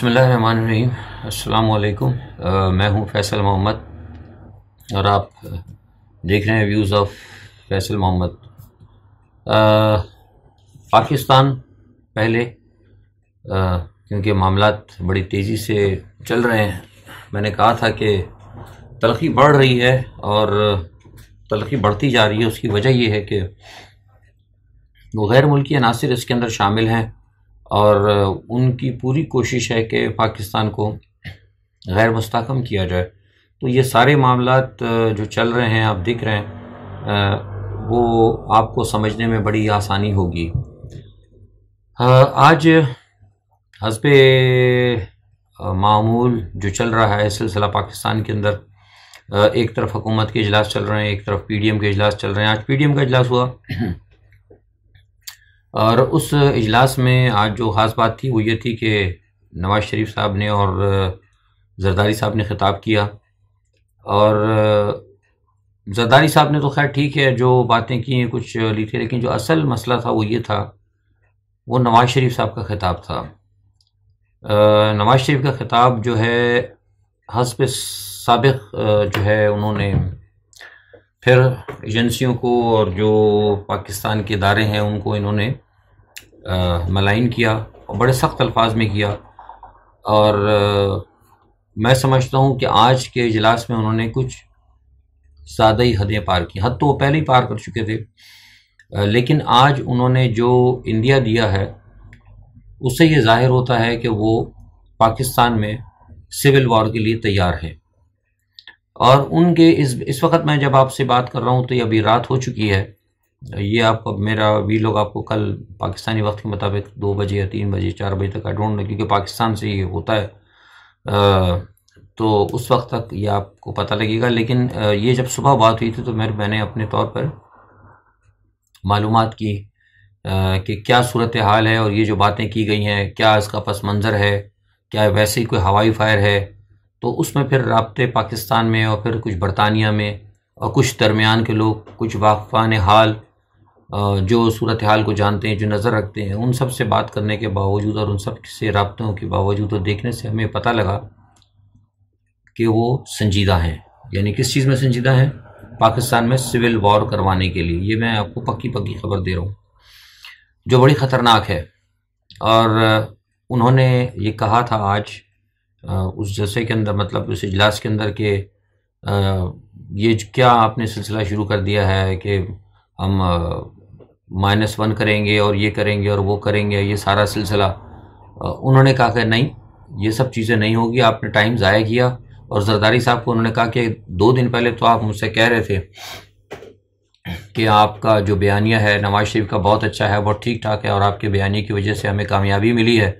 अस्सलाम वालेकुम मैं हूं फैसल मोहम्मद और आप देख रहे हैं व्यूज़ ऑफ फैसल मोहम्मद पाकिस्तान पहले क्योंकि मामला बड़ी तेज़ी से चल रहे हैं मैंने कहा था कि तलखी बढ़ रही है और तलखी बढ़ती जा रही है उसकी वजह यह है कि वो गैर मुल्की अनासर इसके अंदर शामिल हैं और उनकी पूरी कोशिश है कि पाकिस्तान को गैर मुस्तकम किया जाए तो ये सारे मामला जो चल रहे हैं आप दिख रहे हैं वो आपको समझने में बड़ी आसानी होगी आज हजब मामूल जो चल रहा है सिलसिला पाकिस्तान के अंदर एक तरफ हुकूमत के अजलास चल रहे हैं एक तरफ पीडीएम के अजलास चल रहे हैं आज पीडीएम का अजलास हुआ और उस इजलास में आज जो ख़ास बात थी वो ये थी कि नवाज़ शरीफ साहब ने और जरदारी साहब ने ख़िताब किया और जरदारी साहब ने तो खैर ठीक है जो बातें की कुछ ली थी लेकिन जो असल मसला था वो ये था वो नवाज़ शरीफ साहब का ख़िताब था नवाज़ शरीफ का ख़िताब जो है हसब सबक जो है उन्होंने फिर एजेंसियों को और जो पाकिस्तान के इदारे हैं उनको इन्होंने मलाइन किया और बड़े सख्त अल्फाज में किया और आ, मैं समझता हूँ कि आज के इजलास में उन्होंने कुछ ज़्यादा ही हदें पार की हद तो वो पहले ही पार कर चुके थे आ, लेकिन आज उन्होंने जो इंडिया दिया है उससे ये जाहिर होता है कि वो पाकिस्तान में सिविल वॉर के लिए तैयार हैं और उनके इस इस वक्त मैं जब आपसे बात कर रहा हूँ तो ये अभी रात हो चुकी है ये आप मेरा वी लोग आपको कल पाकिस्तानी वक्त के मुताबिक दो बजे या तीन बजे चार बजे तक आई डोंट नो क्योंकि पाकिस्तान से ये होता है आ, तो उस वक्त तक ये आपको पता लगेगा लेकिन ये जब सुबह बात हुई थी तो मेरे मैंने अपने तौर पर मालूम की कि क्या सूरत हाल है और ये जो बातें की गई हैं क्या इसका पस मंज़र है क्या वैसे ही कोई हवाई फायर है तो उसमें फिर रबते पाकिस्तान में और फिर कुछ बरतानिया में और कुछ दरमियान के लोग कुछ वाकफान हाल जो सूरत हाल को जानते हैं जो नज़र रखते हैं उन सब से बात करने के बावजूद और उन सब से रबतों के बावजूद और देखने से हमें पता लगा कि वो संजीदा हैं यानी किस चीज़ में संजीदा हैं पाकिस्तान में सिविल वॉर करवाने के लिए ये मैं आपको पक्की पक्की खबर दे रहा हूँ जो बड़ी ख़तरनाक है और उन्होंने ये कहा था आज उस जलसे के अंदर मतलब उस इजलास के अंदर के ये क्या आपने सिलसिला शुरू कर दिया है कि हम माइनस वन करेंगे और ये करेंगे और वो करेंगे ये सारा सिलसिला उन्होंने कहा कि नहीं ये सब चीज़ें नहीं होगी आपने टाइम ज़ाया किया और जरदारी साहब को उन्होंने कहा कि दो दिन पहले तो आप मुझसे कह रहे थे कि आपका जो बयानिया है नवाज शरीफ का बहुत अच्छा है बहुत ठीक ठाक है और आपके बयानी की वजह से हमें कामयाबी मिली है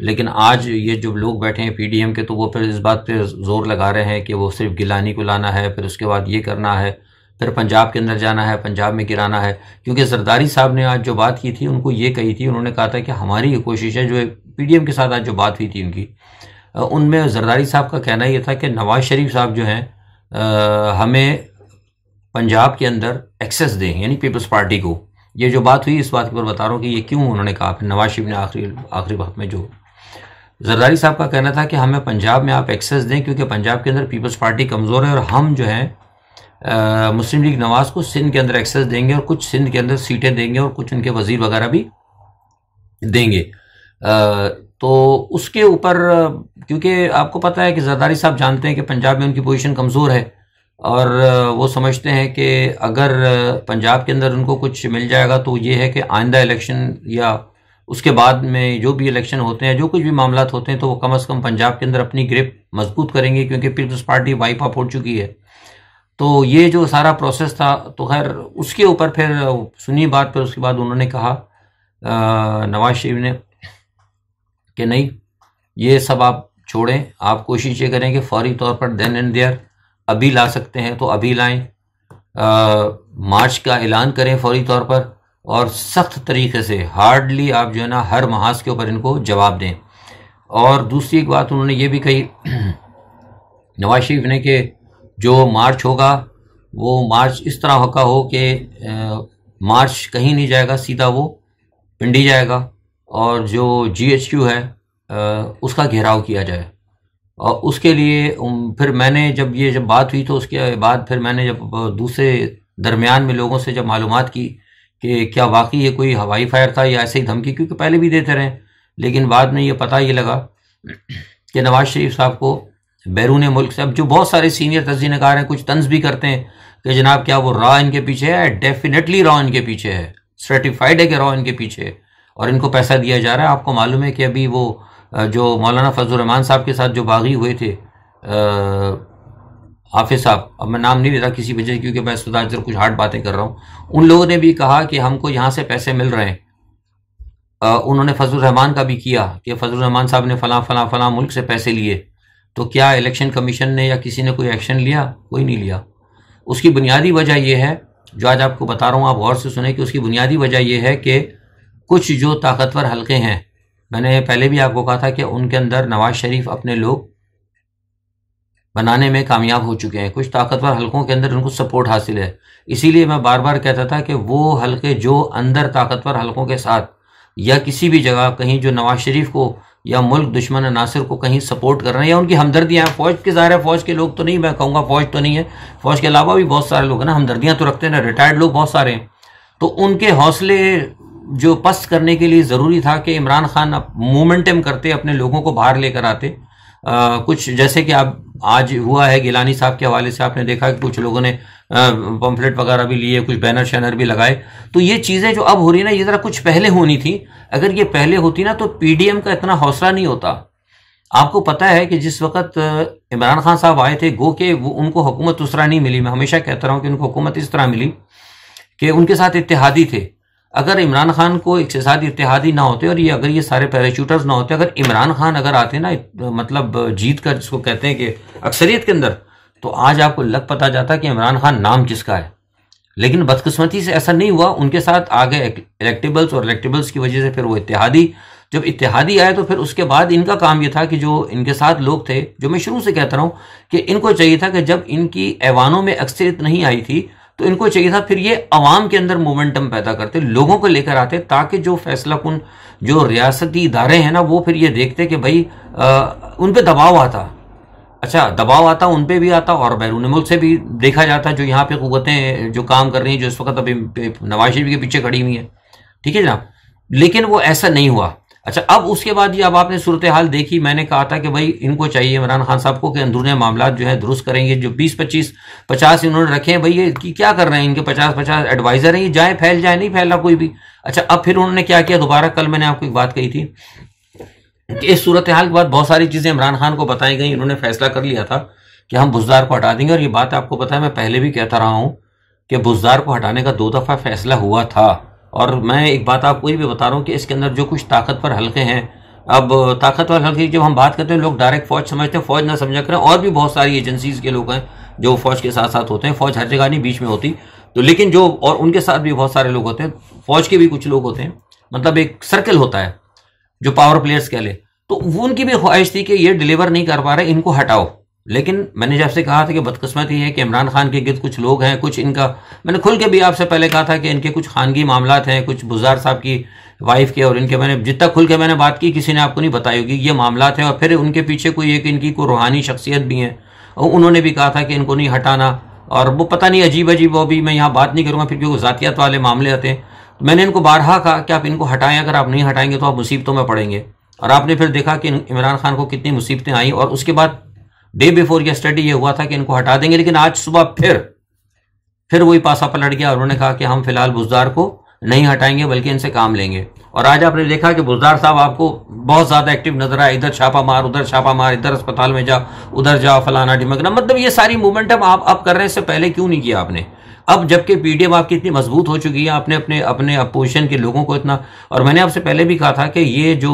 लेकिन आज ये जो लोग बैठे हैं पीडीएम के तो वो फिर इस बात पे जोर लगा रहे हैं कि वो सिर्फ गिलानी को लाना है फिर उसके बाद ये करना है फिर पंजाब के अंदर जाना है पंजाब में गिराना है क्योंकि जरदारी साहब ने आज जो बात की थी उनको ये कही थी उन्होंने कहा था कि हमारी ये कोशिश है जो पीडीएम के साथ आज जो बात हुई थी उनकी उनमें जरदारी साहब का कहना ये था कि नवाज शरीफ साहब जो हैं हमें पंजाब के अंदर एक्सेस दें यानी पीपल्स पार्टी को ये जो बात हुई इस बात के ऊपर बता रहा हूँ कि ये क्यों उन्होंने कहा फिर नवाज शरीफ ने आखिरी आखिरी वक्त में जो जरदारी साहब का कहना था कि हमें पंजाब में आप एक्सेस दें क्योंकि पंजाब के अंदर पीपल्स पार्टी कमज़ोर है और हम जो है मुस्लिम लीग नवाज को सिंध के अंदर एक्सेस देंगे और कुछ सिंध के अंदर सीटें देंगे और कुछ उनके वजीर वगैरह भी देंगे आ, तो उसके ऊपर क्योंकि आपको पता है कि जरदारी साहब जानते हैं कि पंजाब में उनकी पोजीशन कमज़ोर है और वो समझते हैं कि अगर पंजाब के अंदर उनको कुछ मिल जाएगा तो ये है कि आइंदा इलेक्शन या उसके बाद में जो भी इलेक्शन होते हैं जो कुछ भी मामला होते हैं तो वो कम अज़ कम पंजाब के अंदर अपनी ग्रिप मजबूत करेंगे क्योंकि पीपल्स पार्टी वाइप आउट हो चुकी है तो ये जो सारा प्रोसेस था तो खैर उसके ऊपर फिर सुनी बात पर उसके बाद उन्होंने कहा नवाज शरीफ ने कि नहीं ये सब आप छोड़ें आप कोशिश ये करें कि फौरी तौर पर देन एंड देयर अभी ला सकते हैं तो अभी लाएं मार्च का ऐलान करें फौरी तौर पर और सख्त तरीके से हार्डली आप जो है ना हर महाज के ऊपर इनको जवाब दें और दूसरी एक बात उन्होंने ये भी कही नवाज शरीफ ने कि जो मार्च होगा वो मार्च इस तरह होगा हो कि मार्च कहीं नहीं जाएगा सीधा वो पिंडी जाएगा और जो जीएचक्यू है आ, उसका घेराव किया जाए और उसके लिए फिर मैंने जब ये जब बात हुई तो उसके बाद फिर मैंने जब दूसरे दरमियान में लोगों से जब मालूम की कि क्या वाकई ये कोई हवाई फायर था या ऐसे ही धमकी क्योंकि पहले भी देते रहे लेकिन बाद में ये पता ये लगा कि नवाज शरीफ साहब को बैरून मुल्क से अब जो बहुत सारे सीनियर तजयनकार हैं कुछ तंज भी करते हैं कि जनाब क्या वो रॉ इनके पीछे है डेफिनेटली रॉ इनके पीछे है सर्टिफाइड है कि रॉ इनके पीछे है और इनको पैसा दिया जा रहा है आपको मालूम है कि अभी वो जो मौलाना फजल रहमान साहब के साथ जो बागी हुए थे हाफिज साहब अब मैं नाम नहीं लेता किसी वजह क्योंकि मैं सदाजर कुछ हार्ड बातें कर रहा हूँ उन लोगों ने भी कहा कि हमको यहाँ से पैसे मिल रहे हैं उन्होंने फजल रहमान का भी किया कि फजल रहमान साहब ने फलां फलां फलां मुल्क से पैसे लिए तो क्या इलेक्शन कमीशन ने या किसी ने कोई एक्शन लिया कोई नहीं लिया उसकी बुनियादी वजह यह है जो आज आपको बता रहा हूँ आप गौर से सुने कि उसकी बुनियादी वजह यह है कि कुछ जो ताकतवर हलके हैं मैंने पहले भी आपको कहा था कि उनके अंदर नवाज शरीफ अपने लोग बनाने में कामयाब हो चुके हैं कुछ ताकतवर हलकों के अंदर उनको सपोर्ट हासिल है इसीलिए मैं बार बार कहता था कि वो हल्के जो अंदर ताकतवर हलकों के साथ या किसी भी जगह कहीं जो नवाज शरीफ को या मुल्क दुश्मन नासिर को कहीं सपोर्ट कर रहे हैं या उनकी हमदर्दियाँ हैं फौज के ज़ाहिर है फौज के लोग तो नहीं मैं कहूँगा फौज तो नहीं है फौज के अलावा भी बहुत सारे लोग हैं ना हमदर्दियाँ तो रखते हैं ना रिटायर्ड लोग बहुत सारे हैं तो उनके हौसले जो पस्त करने के लिए ज़रूरी था कि इमरान खान मूवमेंटम करते अपने लोगों को बाहर लेकर आते आ, कुछ जैसे कि आप आज हुआ है गिलानी साहब के हवाले से आपने देखा कि कुछ लोगों ने पंफलेट वगैरह भी लिए कुछ बैनर शैनर भी लगाए तो ये चीज़ें जो अब हो रही ना ये ज़रा कुछ पहले होनी थी अगर ये पहले होती ना तो पीडीएम का इतना हौसला नहीं होता आपको पता है कि जिस वक्त इमरान खान साहब आए थे गो के वो उनको हुकूमत उस तरह नहीं मिली मैं हमेशा कहता रहा हूं कि उनको हुकूमत इस तरह मिली कि उनके साथ इतिहादी थे अगर इमरान खान को इकसाद इतिहादी ना होते और ये अगर ये सारे पैराशूटर्स ना होते अगर इमरान खान अगर आते ना मतलब जीत कर जिसको कहते हैं कि अक्सरियत के अंदर तो आज आपको लग पता जाता कि इमरान खान नाम किसका है लेकिन बदकस्मती से ऐसा नहीं हुआ उनके साथ आ गए इलेक्टेबल्स और इलेक्टेबल्स की वजह से फिर वो इतिहादी जब इतिहादी आए तो फिर उसके बाद इनका काम ये था कि जो इनके साथ लोग थे जो मैं शुरू से कहता रहा हूँ कि इनको चाहिए था कि जब इनकी ऐवानों में अक्सरियत नहीं आई थी तो इनको चाहिए था फिर ये अवाम के अंदर मोमेंटम पैदा करते लोगों को लेकर आते ताकि जो फैसला कन जो रियासती इदारे हैं ना वो फिर ये देखते कि भाई आ, उन पर दबाव आता अच्छा दबाव आता उन पर भी आता और बैरून मुल्क से भी देखा जाता जो यहाँ पे कुतें जो काम कर रही हैं जो इस वक्त अभी नवाज शरीफ के पीछे खड़ी हुई हैं ठीक है जनाब लेकिन वो ऐसा नहीं हुआ अच्छा अब उसके बाद ये अब आपने सूरत हाल देखी मैंने कहा था कि भाई इनको चाहिए इमरान खान साहब को कि अंदरून मामला जो है दुरुस्त करेंगे जो बीस पच्चीस पचास इन्होंने रखे हैं भाई ये क्या कर रहे हैं इनके पचास पचास एडवाइजर हैं ये जाए फैल जाए नहीं फैला कोई भी अच्छा अब फिर उन्होंने क्या किया दोबारा कल मैंने आपको एक बात कही थी कि इस सूरत हाल के बाद बहुत सारी चीज़ें इमरान खान को बताई गई इन्होंने फैसला कर लिया था कि हम बुजदार को हटा देंगे और ये बात आपको पता है मैं पहले भी कहता रहा हूँ कि बुजदार को हटाने का दो दफ़ा फैसला हुआ था और मैं एक बात आपको ये भी बता रहा हूँ कि इसके अंदर जो कुछ ताकतवर हल्के हैं अब ताकतवर हल्के की जब हम बात करते हैं लोग डायरेक्ट फौज समझते हैं फौज ना समझा करें और भी बहुत सारी एजेंसीज के लोग हैं जो फौज के साथ साथ होते हैं फौज हर जगह नहीं बीच में होती तो लेकिन जो और उनके साथ भी बहुत सारे लोग होते हैं फौज के भी कुछ लोग होते हैं मतलब एक सर्कल होता है जो पावर प्लेयर्स कह ले तो उनकी भी ख्वाहिश थी कि ये डिलीवर नहीं कर पा रहे इनको हटाओ लेकिन मैंने जब से कहा था कि बदकस्मती है कि इमरान खान के गिरद कुछ लोग हैं कुछ इनका मैंने खुल के भी आपसे पहले कहा था कि इनके कुछ खानगी मामला हैं कुछ बुजार साहब की वाइफ के और इनके मैंने जितना खुल के मैंने बात की किसी ने आपको नहीं बताई होगी ये मामला हैं और फिर उनके पीछे कोई एक इनकी कोई रूहानी शख्सियत भी है और उन्होंने भी कहा था कि इनको नहीं हटाना और वो पता नहीं अजीब अजीब वो भी मैं यहाँ बात नहीं करूँगा फिर क्योंकि वो जातियात वाले मामले आते हैं तो मैंने इनको बारहा कहा कि आप इनको हटाएं अगर आप नहीं हटाएंगे तो आप मुसीबतों में पड़ेंगे और आपने फिर देखा कि इमरान खान को कितनी मुसीबतें आई और उसके बाद डे बिफोर स्टडी ये हुआ था कि इनको हटा देंगे लेकिन आज सुबह फिर फिर वही पासा पलट गया उन्होंने कहा कि हम फिलहाल बुजदार को नहीं हटाएंगे बल्कि इनसे काम लेंगे और आज आपने देखा कि बुजदार साहब आपको बहुत ज्यादा एक्टिव नजर आया इधर छापा मार उधर छापा मार इधर अस्पताल में जा उधर जा फलाना ढिमकना मतलब ये सारी मूवमेंट अब आप अब कर रहे हैं इससे पहले क्यों नहीं किया आपने अब जबकि पीडीएम आपकी इतनी मजबूत हो चुकी है आपने अपने अपने अपोजिशन के लोगों को इतना और मैंने आपसे पहले भी कहा था कि ये जो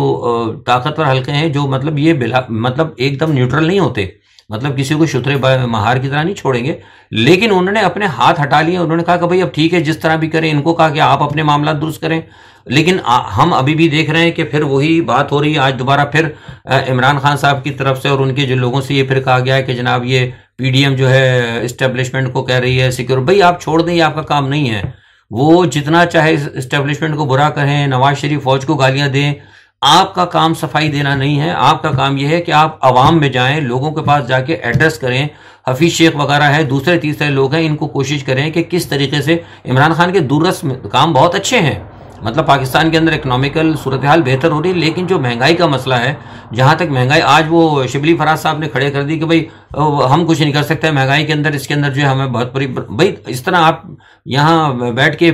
ताकतवर हल्के हैं जो मतलब ये मतलब एकदम न्यूट्रल नहीं होते मतलब किसी को शुत्र महार की तरह नहीं छोड़ेंगे लेकिन उन्होंने अपने हाथ हटा लिए उन्होंने कहा कि भाई अब ठीक है जिस तरह भी करें इनको कहा कि आप अपने मामला दुरुस्त करें लेकिन आ, हम अभी भी देख रहे हैं कि फिर वही बात हो रही है आज दोबारा फिर इमरान खान साहब की तरफ से और उनके जो लोगों से ये फिर कहा गया है कि जनाब ये पीडीएम जो है इस्टेब्लिशमेंट को कह रही है सिक्योर भाई आप छोड़ दें आपका काम नहीं है वो जितना चाहे इस्टेब्लिशमेंट को बुरा कहें नवाज शरीफ फौज को गालियां दें आपका काम सफाई देना नहीं है आपका काम यह है कि आप आवाम में जाएं लोगों के पास जाके एड्रेस करें हफीज शेख वगैरह है दूसरे तीसरे लोग हैं इनको कोशिश करें कि किस तरीके से इमरान खान के दूरस काम बहुत अच्छे हैं मतलब पाकिस्तान के अंदर इकोनॉमिकल सूरत हाल बेहतर हो रही है लेकिन जो महंगाई का मसला है जहाँ तक महंगाई आज वो शिबली फराज साहब ने खड़े कर दी कि भाई हम कुछ नहीं कर सकते महंगाई के अंदर इसके अंदर जो है हमें बहुत बड़ी भाई इस तरह आप यहाँ बैठ के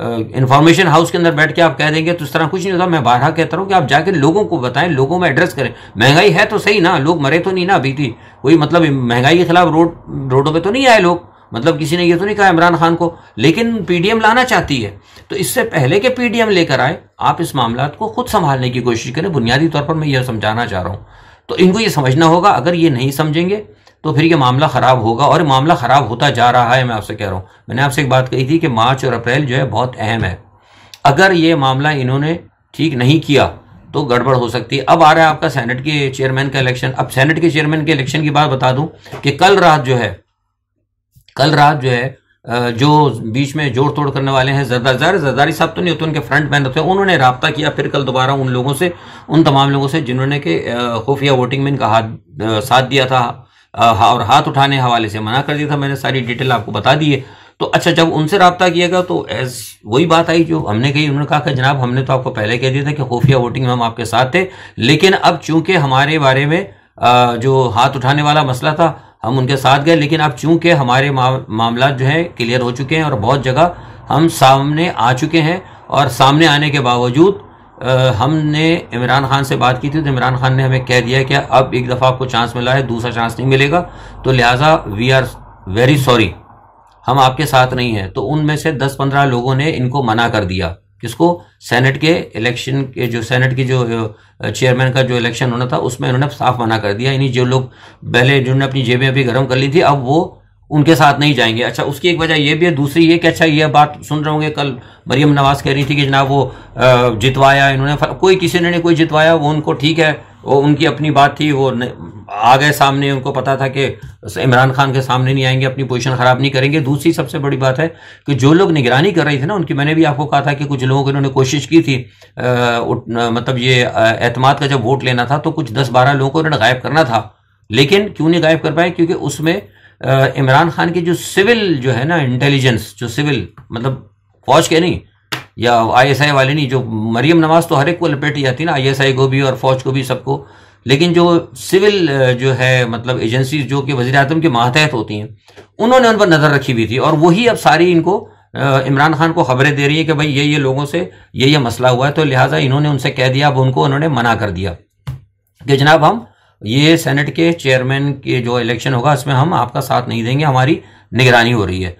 इंफॉर्मेशन हाउस के अंदर बैठ के आप कह देंगे तो इस तरह कुछ नहीं होता मैं बारह कहता हूँ कि आप जाकर लोगों को बताएं लोगों में एड्रेस करें महंगाई है तो सही ना लोग मरे तो नहीं ना अभी थी कोई मतलब महंगाई के खिलाफ रोड रोडों पर तो नहीं आए लोग मतलब किसी ने ये तो नहीं कहा इमरान खान को लेकिन पीडीएम लाना चाहती है तो इससे पहले के पीडीएम लेकर आए आप इस मामला को खुद संभालने की कोशिश करें बुनियादी तौर पर मैं यह समझाना चाह रहा हूँ तो इनको ये समझना होगा अगर ये नहीं समझेंगे तो फिर ये मामला ख़राब होगा और मामला ख़राब होता जा रहा है मैं आपसे कह रहा हूं मैंने आपसे एक बात कही थी कि मार्च और अप्रैल जो है बहुत अहम है अगर ये मामला इन्होंने ठीक नहीं किया तो गड़बड़ हो सकती है अब आ रहा है आपका सेनेट के चेयरमैन का इलेक्शन अब सेनेट के चेयरमैन के इलेक्शन की बात बता दूं कि कल रात जो है कल रात जो है जो बीच में जोड़ तोड़ करने वाले हैं जरदार जरदारी साहब तो नहीं होते उनके फ्रंट मैन होते उन्होंने रबता किया फिर कल दोबारा उन लोगों से उन तमाम लोगों से जिन्होंने के खुफिया वोटिंग में इनका हाथ साथ दिया था और हाथ उठाने हवाले से मना कर दिया था मैंने सारी डिटेल आपको बता दी है तो अच्छा जब उनसे रबता किया गया तो एज वही बात आई जो हमने कही उन्होंने कहा कि जनाब हमने तो आपको पहले कह दिया था कि खुफिया वोटिंग में हम आपके साथ थे लेकिन अब चूंकि हमारे बारे में जो हाथ उठाने वाला मसला था हम उनके साथ गए लेकिन अब चूंकि हमारे मामला जो है क्लियर हो चुके हैं और बहुत जगह हम सामने आ चुके हैं और सामने आने के बावजूद हमने इमरान खान से बात की थी तो इमरान खान ने हमें कह दिया कि अब एक दफ़ा आपको चांस मिला है दूसरा चांस नहीं मिलेगा तो लिहाजा वी आर वेरी सॉरी हम आपके साथ नहीं हैं तो उनमें से दस पंद्रह लोगों ने इनको मना कर दिया किसको सेनेट के इलेक्शन के जो सेनेट की जो चेयरमैन का जो इलेक्शन होना था उसमें इन्होंने साफ मना कर दिया यानी जो लोग पहले जिन्होंने अपनी जेबें अभी गर्म कर ली थी अब वो उनके साथ नहीं जाएंगे अच्छा उसकी एक वजह यह भी है दूसरी ये कि अच्छा यह बात सुन रहे होंगे कल मरियम नवाज कह रही थी कि जनाब वो जितवाया इन्होंने कोई किसी ने कोई जितवाया वो उनको ठीक है वो उनकी अपनी बात थी वो आ गए सामने उनको पता था कि इमरान खान के सामने नहीं आएंगे अपनी पोजीशन ख़राब नहीं करेंगे दूसरी सबसे बड़ी बात है कि जो लोग निगरानी कर रहे थे ना उनकी मैंने भी आपको कहा था कि कुछ लोगों को इन्होंने कोशिश की थी आ, मतलब ये एतमाद का जब वोट लेना था तो कुछ दस बारह लोगों को इन्होंने गायब करना था लेकिन क्यों नहीं गायब कर पाए क्योंकि उसमें इमरान खान की जो सिविल जो है ना इंटेलिजेंस जो सिविल मतलब फौज के नहीं या आईएसआई वाले नहीं जो मरियम नवाज तो हर एक को लपेटी जाती ना आईएसआई को भी और फौज को भी सबको लेकिन जो सिविल जो है मतलब एजेंसीज जो कि वजी अजम के मातहत होती हैं उन्होंने उन पर नज़र रखी हुई थी और वही अब सारी इनको इमरान खान को खबरें दे रही है कि भाई ये ये लोगों से ये ये मसला हुआ है तो लिहाजा इन्होंने उनसे कह दिया अब उनको उन्होंने मना कर दिया कि जनाब हम ये सेनेट के चेयरमैन के जो इलेक्शन होगा इसमें हम आपका साथ नहीं देंगे हमारी निगरानी हो रही है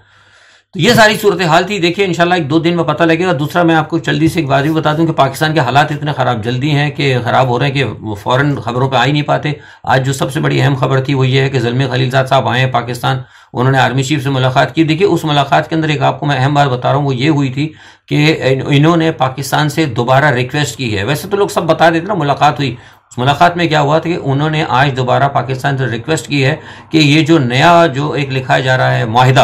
तो ये सारी सूरत हाल थी देखिए इंशाल्लाह एक दो दिन में पता लगेगा दूसरा मैं आपको जल्दी से एक बात भी बता दूं कि पाकिस्तान के हालात इतने ख़राब जल्दी हैं कि ख़राब हो रहे हैं कि फ़ौरन खबरों पर आ ही नहीं पाते आज जो सबसे बड़ी अहम खबर थी वो ये है कि जलमे खलीलजाद साहब आए हैं पाकिस्तान उन्होंने आर्मी चीफ से मुलाकात की देखिए उस मुलाकात के अंदर एक आपको मैं अहम बात बता रहा हूँ वो ये हुई थी कि इन्होंने पाकिस्तान से दोबारा रिक्वेस्ट की है वैसे तो लोग सब बता देते ना मुलाकात हुई मुलाकात में क्या हुआ था कि उन्होंने आज दोबारा पाकिस्तान से रिक्वेस्ट की है कि ये जो नया जो एक लिखा जा रहा है माहिदा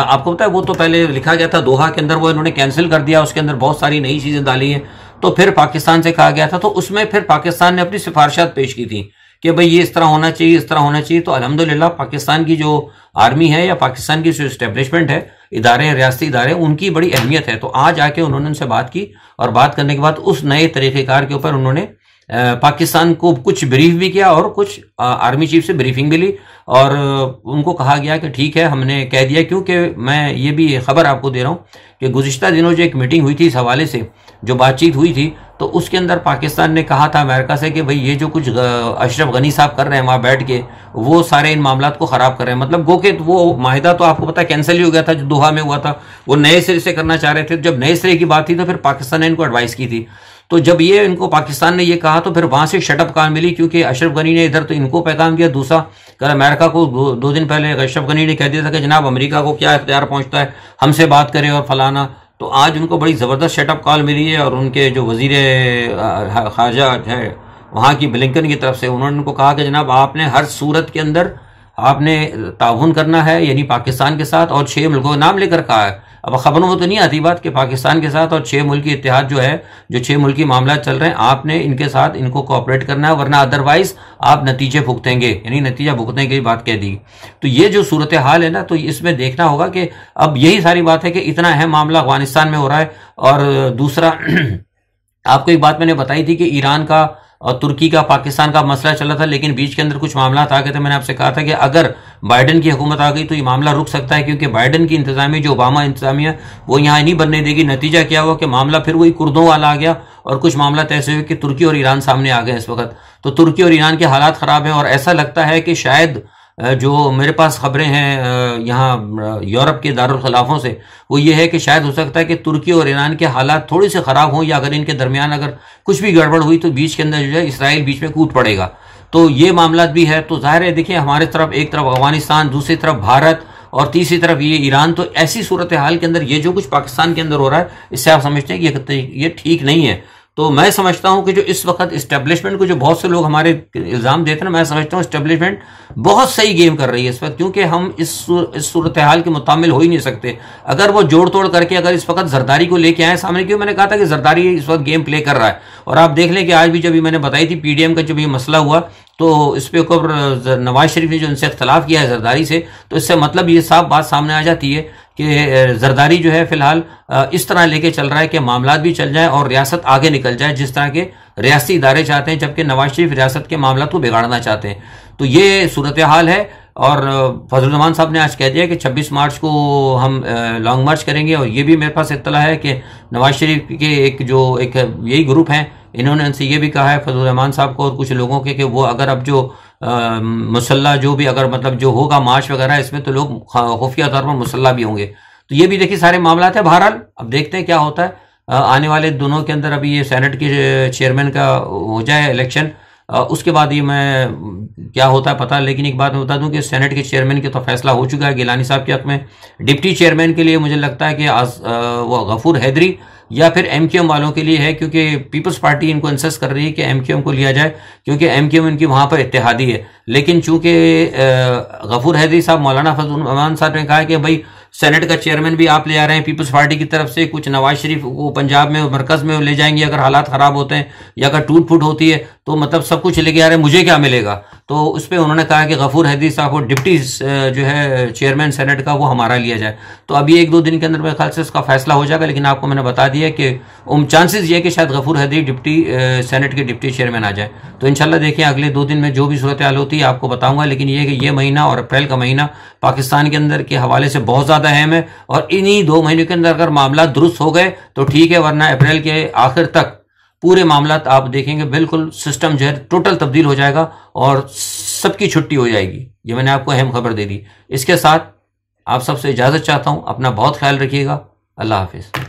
आपको पता है वो तो पहले लिखा गया था दोहा के अंदर वो इन्होंने कैंसिल कर दिया उसके अंदर बहुत सारी नई चीज़ें डाली हैं तो फिर पाकिस्तान से कहा गया था तो उसमें फिर पाकिस्तान ने अपनी सिफारशात पेश की थी कि भाई ये इस तरह होना चाहिए इस तरह होना चाहिए तो अलहमदिल्ला पाकिस्तान की जो आर्मी है या पाकिस्तान की जो इस्टेब्लिशमेंट है इदारे रियाती इदारे उनकी बड़ी अहमियत है तो आज आके उन्होंने उनसे बात की और बात करने के बाद उस नए तरीक़ेकार के ऊपर उन्होंने पाकिस्तान को कुछ ब्रीफ भी किया और कुछ आर्मी चीफ से ब्रीफिंग भी ली और उनको कहा गया कि ठीक है हमने कह दिया क्योंकि मैं ये भी खबर आपको दे रहा हूँ कि गुजशत दिनों जो एक मीटिंग हुई थी इस हवाले से जो बातचीत हुई थी तो उसके अंदर पाकिस्तान ने कहा था अमेरिका से कि भाई ये जो कुछ अशरफ गनी साहब कर रहे हैं वहाँ बैठ के वो सारे इन मामला को ख़राब कर रहे हैं मतलब गो के तो वो माहिदा तो आपको पता कैंसिल ही हो गया था जो दोहा में हुआ था वो नए सिरे से करना चाह रहे थे जब नए सिरे की बात थी तो फिर पाकिस्तान ने इनको एडवाइस की थी तो जब ये इनको पाकिस्तान ने ये कहा तो फिर वहां से शटअप कहा मिली क्योंकि अशरफ गनी ने इधर तो इनको पैगाम दिया दूसरा कल अमेरिका को दो, दिन पहले अशरफ गनी ने कह दिया था कि जनाब अमेरिका को क्या इख्तियार पहुंचता है हमसे बात करें और फलाना तो आज उनको बड़ी ज़बरदस्त शटअप कॉल मिली है और उनके जो वजीर खारजा है वहाँ की ब्लिंकन की तरफ से उन्होंने उनको कहा कि जनाब आपने हर सूरत के अंदर आपने ताउन करना है यानी पाकिस्तान के साथ और छः मुल्कों का नाम लेकर कहा है अब खबरों में तो नहीं आती बात कि पाकिस्तान के साथ और छः मुल्की इतिहाद जो है जो छः मुल्की मामला चल रहे हैं आपने इनके साथ इनको कोऑपरेट करना है वरना अदरवाइज आप नतीजे भुगतेंगे यानी नतीजा भुगतने की बात कह दी तो ये जो सूरत हाल है ना तो इसमें देखना होगा कि अब यही सारी बात है कि इतना अहम मामला अफगानिस्तान में हो रहा है और दूसरा आपको एक बात मैंने बताई थी कि ईरान का और तुर्की का पाकिस्तान का मसला चला था लेकिन बीच के अंदर कुछ मामला आ गए थे मैंने आपसे कहा था कि अगर बाइडन की हुकूमत आ गई तो ये मामला रुक सकता है क्योंकि बाइडन की इंतजामी जो ओबामा इंतजामिया वो यहाँ नहीं बनने देगी नतीजा क्या हुआ कि मामला फिर वही कुर्दों वाला आ गया और कुछ मामला ऐसे हुए कि तुर्की और ईरान सामने आ गए इस वक्त तो तुर्की और ईरान के हालात खराब हैं और ऐसा लगता है कि शायद जो मेरे पास खबरें हैं यहाँ यूरोप के दारुलखिलाफों से वो ये है कि शायद हो सकता है कि तुर्की और ईरान के हालात थोड़े से ख़राब हों या अगर इनके दरमियान अगर कुछ भी गड़बड़ हुई तो बीच के अंदर जो है इसराइल बीच में कूद पड़ेगा तो ये मामला भी है तो ज़ाहिर है देखिए हमारे तरफ एक तरफ अफगानिस्तान दूसरी तरफ भारत और तीसरी तरफ ये ईरान तो ऐसी सूरत हाल के अंदर ये जो कुछ पाकिस्तान के अंदर हो रहा है इससे आप समझते हैं कि ये ये ठीक नहीं है तो मैं समझता हूं कि जो इस वक्त इस्टेब्लिशमेंट को जो बहुत से लोग हमारे इल्ज़ाम देते हैं मैं समझता हूं इस्टेब्लिशमेंट बहुत सही गेम कर रही है इस वक्त क्योंकि हम इस इस सूरत हाल के मुतामिल हो ही नहीं सकते अगर वो जोड़ तोड़ करके अगर इस वक्त जरदारी को लेके आए सामने क्यों मैंने कहा था कि जरदारी इस वक्त गेम प्ले कर रहा है और आप देख लें कि आज भी जब मैंने बताई थी पी का जब ये मसला हुआ तो इस पे ऊपर नवाज शरीफ ने जो इनसे इख्तलाफ किया है जरदारी से तो इससे मतलब ये साफ बात सामने आ जाती है कि जरदारी जो है फिलहाल इस तरह लेके चल रहा है कि मामला भी चल जाए और रियासत आगे निकल जाए जिस तरह के रियासी इदारे चाहते हैं जबकि नवाज शरीफ रियासत के मामला को बिगाड़ना चाहते हैं तो ये सूरत हाल है और फजलरहमान साहब ने आज कह दिया कि 26 मार्च को हम लॉन्ग मार्च करेंगे और ये भी मेरे पास इतला है कि नवाज शरीफ के एक जो एक यही ग्रुप हैं इन्होंने उनसे ये भी कहा है फजलरहमान साहब को और कुछ लोगों के कि वो अगर अब जो मुसल्ला जो भी अगर मतलब जो होगा मार्च वगैरह इसमें तो लोग खुफिया तौर पर मुसल्ला भी होंगे तो ये भी देखिए सारे मामला है बहरहाल अब देखते हैं क्या होता है आने वाले दोनों के अंदर अभी ये सेनेट के चेयरमैन का हो जाए इलेक्शन उसके बाद ये मैं क्या होता है पता लेकिन एक बात मैं बता दूं कि सेनेट के चेयरमैन के तो फैसला हो चुका है गिलानी साहब के हक में डिप्टी चेयरमैन के लिए मुझे लगता है कि आज वो गफूर हैदरी या फिर एम वालों के लिए है क्योंकि पीपल्स पार्टी इनको इंसस्ट कर रही है कि एम को लिया जाए क्योंकि एम इनकी वहाँ पर इतिहादी है लेकिन चूंकि गफूर हैदरी साहब मौलाना फजल साहब ने कहा कि भाई सेनेट का चेयरमैन भी आप ले आ रहे हैं पीपल्स पार्टी की तरफ से कुछ नवाज शरीफ को पंजाब में मरकज में ले जाएंगे अगर हालात खराब होते हैं या अगर टूट फूट होती है तो मतलब सब कुछ लेके आ रहे हैं मुझे क्या मिलेगा तो उस पर उन्होंने कहा कि गफूर हैदी साहब को डिप्टी जो है चेयरमैन सेनेट का वो हमारा लिया जाए तो अभी एक दो दिन के अंदर मेरे ख्याल से उसका फैसला हो जाएगा लेकिन आपको मैंने बता दिया कि उम चांसेस ये कि शायद गफूर हैदी डिप्टी सेनेट के डिप्टी चेयरमैन आ जाए तो इनशाला देखिए अगले दो दिन में जो भी सूरत हाल होती है आपको बताऊंगा लेकिन ये कि ये महीना और अप्रैल का महीना पाकिस्तान के अंदर के हवाले से बहुत ज़्यादा ज्यादा अहम है और इन्हीं दो महीनों के अंदर अगर मामला दुरुस्त हो गए तो ठीक है वरना अप्रैल के आखिर तक पूरे मामला तो आप देखेंगे बिल्कुल सिस्टम जो है टोटल तब्दील हो जाएगा और सबकी छुट्टी हो जाएगी ये मैंने आपको अहम खबर दे दी इसके साथ आप सबसे इजाज़त चाहता हूं अपना बहुत ख्याल रखिएगा अल्लाह हाफिज़